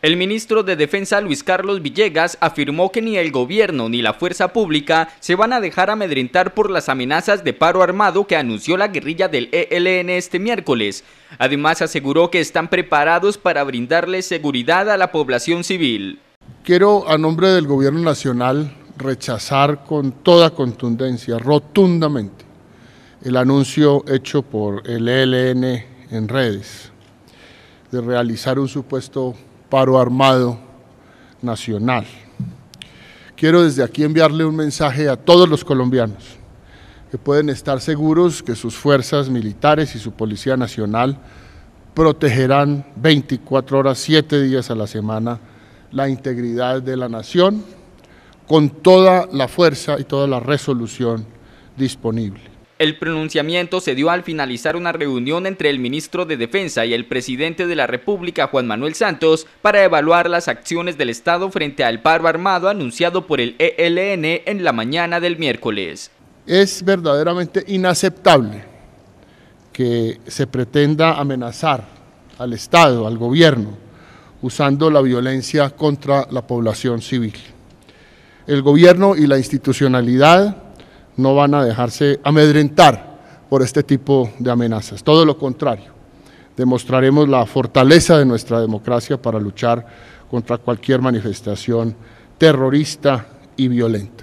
El ministro de Defensa Luis Carlos Villegas afirmó que ni el gobierno ni la fuerza pública se van a dejar amedrentar por las amenazas de paro armado que anunció la guerrilla del ELN este miércoles. Además aseguró que están preparados para brindarle seguridad a la población civil. Quiero a nombre del gobierno nacional rechazar con toda contundencia, rotundamente, el anuncio hecho por el ELN en redes de realizar un supuesto paro armado nacional. Quiero desde aquí enviarle un mensaje a todos los colombianos que pueden estar seguros que sus fuerzas militares y su Policía Nacional protegerán 24 horas, 7 días a la semana la integridad de la nación con toda la fuerza y toda la resolución disponible. El pronunciamiento se dio al finalizar una reunión entre el ministro de Defensa y el presidente de la República, Juan Manuel Santos, para evaluar las acciones del Estado frente al paro armado anunciado por el ELN en la mañana del miércoles. Es verdaderamente inaceptable que se pretenda amenazar al Estado, al gobierno, usando la violencia contra la población civil. El gobierno y la institucionalidad no van a dejarse amedrentar por este tipo de amenazas. Todo lo contrario, demostraremos la fortaleza de nuestra democracia para luchar contra cualquier manifestación terrorista y violenta.